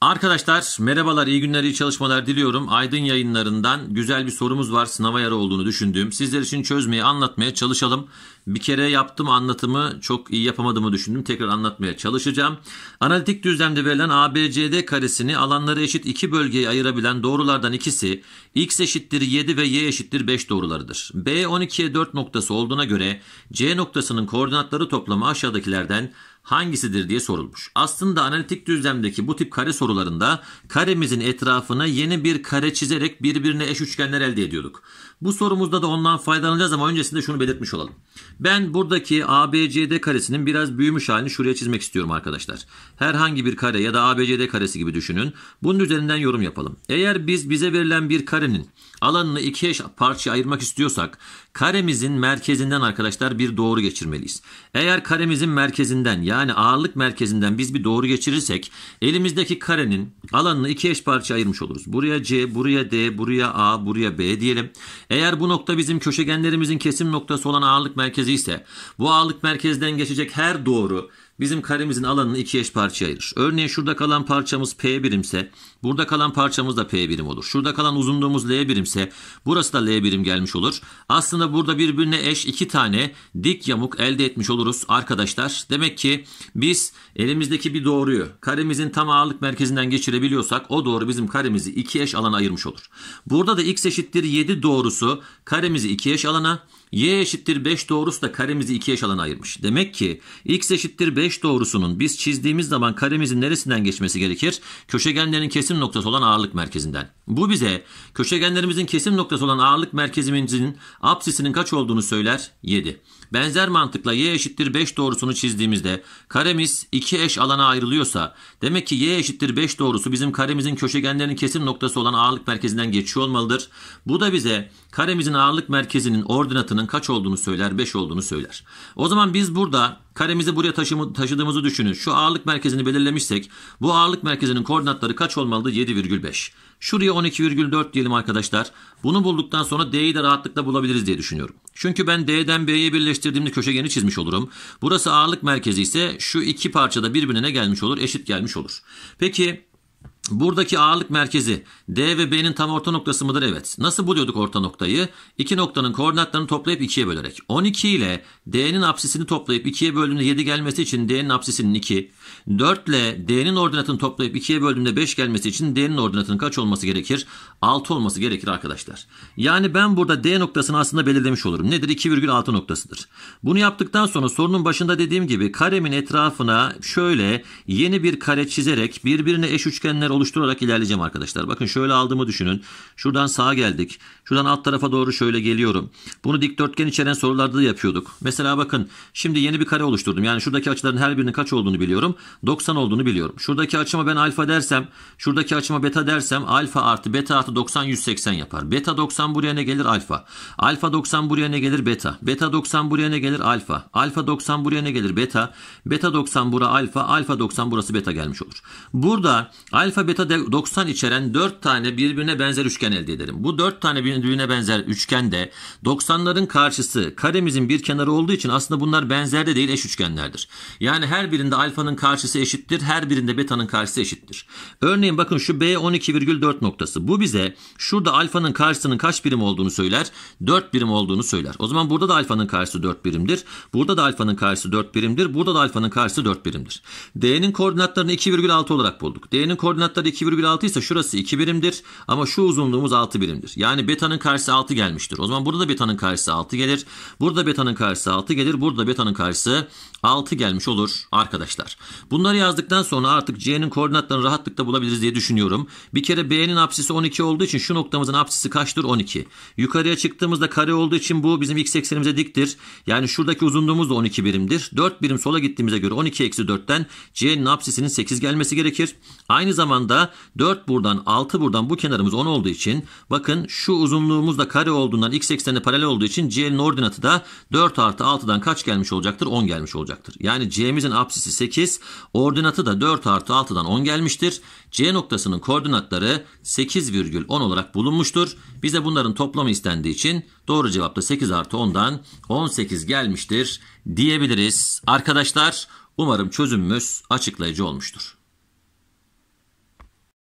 Arkadaşlar merhabalar, iyi günler, iyi çalışmalar diliyorum. Aydın yayınlarından güzel bir sorumuz var sınava yarı olduğunu düşündüğüm. Sizler için çözmeye, anlatmaya çalışalım. Bir kere yaptım anlatımı çok iyi yapamadığımı düşündüm. Tekrar anlatmaya çalışacağım. Analitik düzlemde verilen ABCD karesini alanları eşit iki bölgeye ayırabilen doğrulardan ikisi x eşittir 7 ve y eşittir 5 doğrularıdır. B 12'ye 4 noktası olduğuna göre C noktasının koordinatları toplamı aşağıdakilerden hangisidir diye sorulmuş. Aslında analitik düzlemdeki bu tip kare sorularında karemizin etrafına yeni bir kare çizerek birbirine eş üçgenler elde ediyorduk. Bu sorumuzda da ondan faydalanacağız ama öncesinde şunu belirtmiş olalım. Ben buradaki ABCD karesinin biraz büyümüş halini şuraya çizmek istiyorum arkadaşlar. Herhangi bir kare ya da ABCD karesi gibi düşünün. Bunun üzerinden yorum yapalım. Eğer biz bize verilen bir karenin alanını iki eş parçaya ayırmak istiyorsak karemizin merkezinden arkadaşlar bir doğru geçirmeliyiz. Eğer karemizin merkezinden yani ağırlık merkezinden biz bir doğru geçirirsek elimizdeki karenin alanını iki eş parçaya ayırmış oluruz. Buraya C, buraya D, buraya A, buraya B diyelim. Eğer bu nokta bizim köşegenlerimizin kesim noktası olan ağırlık merkezi ise bu ağırlık merkezden geçecek her doğru bizim karemizin alanını iki eş parçaya ayırır. Örneğin şurada kalan parçamız P birimse burada kalan parçamız da P birim olur. Şurada kalan uzunluğumuz L birimse burası da L birim gelmiş olur. Aslında burada birbirine eş iki tane dik yamuk elde etmiş oluruz arkadaşlar. Demek ki biz elimizdeki bir doğruyu karemizin tam ağırlık merkezinden geçirebiliyorsak o doğru bizim karemizi iki eş alana ayırmış olur. Burada da x eşittir 7 doğrusu karemizi iki eş alana y eşittir 5 doğrusu da karemizi ikiye eşalan ayırmış. Demek ki x eşittir 5 doğrusunun biz çizdiğimiz zaman karemizin neresinden geçmesi gerekir? Köşegenlerin kesim noktası olan ağırlık merkezinden. Bu bize köşegenlerimizin kesim noktası olan ağırlık merkezimizin apsisinin kaç olduğunu söyler? 7. Benzer mantıkla y eşittir 5 doğrusunu çizdiğimizde karemiz 2 eş alana ayrılıyorsa demek ki y eşittir 5 doğrusu bizim karemizin köşegenlerin kesim noktası olan ağırlık merkezinden geçiyor olmalıdır. Bu da bize karemizin ağırlık merkezinin ordinatını sayısının kaç olduğunu söyler, 5 olduğunu söyler. O zaman biz burada karemizi buraya taşımı, taşıdığımızı düşünün. Şu ağırlık merkezini belirlemişsek bu ağırlık merkezinin koordinatları kaç olmalı? 7,5. Şuraya 12,4 diyelim arkadaşlar. Bunu bulduktan sonra D'yi de rahatlıkla bulabiliriz diye düşünüyorum. Çünkü ben D'den B'ye birleştirdiğimde köşegeni çizmiş olurum. Burası ağırlık merkezi ise şu iki parçada birbirine gelmiş olur, eşit gelmiş olur. Peki Buradaki ağırlık merkezi D ve B'nin tam orta noktası mıdır? Evet. Nasıl buluyorduk orta noktayı? İki noktanın koordinatlarını toplayıp ikiye bölerek. 12 ile D'nin apsisini toplayıp ikiye böldüğünde 7 gelmesi için D'nin apsisinin 2. 4 ile D'nin ordinatını toplayıp ikiye böldüğünde 5 gelmesi için D'nin ordinatının kaç olması gerekir? 6 olması gerekir arkadaşlar. Yani ben burada D noktasını aslında belirlemiş olurum. Nedir? 2,6 noktasıdır. Bunu yaptıktan sonra sorunun başında dediğim gibi karemin etrafına şöyle yeni bir kare çizerek birbirine eş üçgenler oluşturarak ilerleyeceğim arkadaşlar. Bakın şöyle aldığımı düşünün. Şuradan sağa geldik. Şuradan alt tarafa doğru şöyle geliyorum. Bunu dikdörtgen içeren sorularda da yapıyorduk. Mesela bakın şimdi yeni bir kare oluşturdum. Yani şuradaki açıların her birinin kaç olduğunu biliyorum. 90 olduğunu biliyorum. Şuradaki açıma ben alfa dersem, şuradaki açıma beta dersem alfa artı beta artı 90 180 yapar. Beta 90 buraya ne gelir? Alfa. Alfa 90 buraya ne gelir? Beta. Beta 90 buraya ne gelir? Alfa. Alfa 90 buraya ne gelir? Beta. Beta 90 bura alfa. Alfa 90 burası beta gelmiş olur. Burada alfa beta 90 içeren 4 tane birbirine benzer üçgen elde ederim. Bu 4 tane birbirine benzer üçgende 90'ların karşısı karemizin bir kenarı olduğu için aslında bunlar benzer de değil eş üçgenlerdir. Yani her birinde alfanın karşısı eşittir, her birinde betanın karşısı eşittir. Örneğin bakın şu B 12,4 noktası. Bu bize şurada alfanın karşısının kaç birim olduğunu söyler? 4 birim olduğunu söyler. O zaman burada da alfanın karşısı 4 birimdir. Burada da alfanın karşısı 4 birimdir. Burada da alfanın karşısı 4 birimdir. D'nin koordinatlarını 2,6 olarak bulduk. D'nin koordinatları tarafları 2 ise şurası 2 birimdir ama şu uzunluğumuz 6 birimdir. Yani betanın karşısı 6 gelmiştir. O zaman burada da betanın karşısı 6 gelir. Burada betanın karşısı 6 gelir. Burada betanın karşısı 6 gelmiş olur arkadaşlar. Bunları yazdıktan sonra artık C'nin koordinatlarını rahatlıkla bulabiliriz diye düşünüyorum. Bir kere B'nin apsisi 12 olduğu için şu noktamızın apsisi kaçtır? 12. Yukarıya çıktığımızda kare olduğu için bu bizim x eksenimize diktir. Yani şuradaki uzunluğumuz da 12 birimdir. 4 birim sola gittiğimize göre 12 eksi 4'ten C'nin apsisinin 8 gelmesi gerekir. Aynı zamanda anda 4 buradan 6 buradan bu kenarımız 10 olduğu için bakın şu uzunluğumuz da kare olduğundan x ekseni paralel olduğu için C'nin ordinatı da 4 artı 6'dan kaç gelmiş olacaktır? 10 gelmiş olacaktır. Yani C'mizin apsisi 8 ordinatı da 4 artı 6'dan 10 gelmiştir. C noktasının koordinatları 8,10 olarak bulunmuştur. Bize bunların toplamı istendiği için doğru cevap da 8 artı 10'dan 18 gelmiştir diyebiliriz. Arkadaşlar umarım çözümümüz açıklayıcı olmuştur.